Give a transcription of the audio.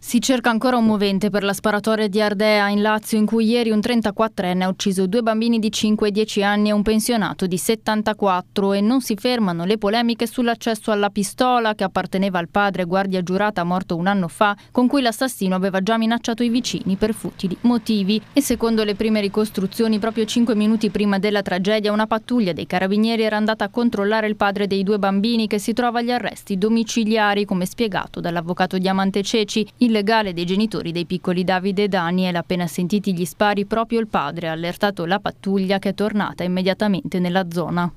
Si cerca ancora un movente per la sparatoria di Ardea in Lazio in cui ieri un 34enne ha ucciso due bambini di 5 e 10 anni e un pensionato di 74 e non si fermano le polemiche sull'accesso alla pistola che apparteneva al padre guardia giurata morto un anno fa con cui l'assassino aveva già minacciato i vicini per futili motivi e secondo le prime ricostruzioni proprio 5 minuti prima della tragedia una pattuglia dei carabinieri era andata a controllare il padre dei due bambini che si trova agli arresti domiciliari come spiegato dall'avvocato Diamante Ceci illegale dei genitori dei piccoli Davide e Daniel, appena sentiti gli spari proprio il padre ha allertato la pattuglia che è tornata immediatamente nella zona.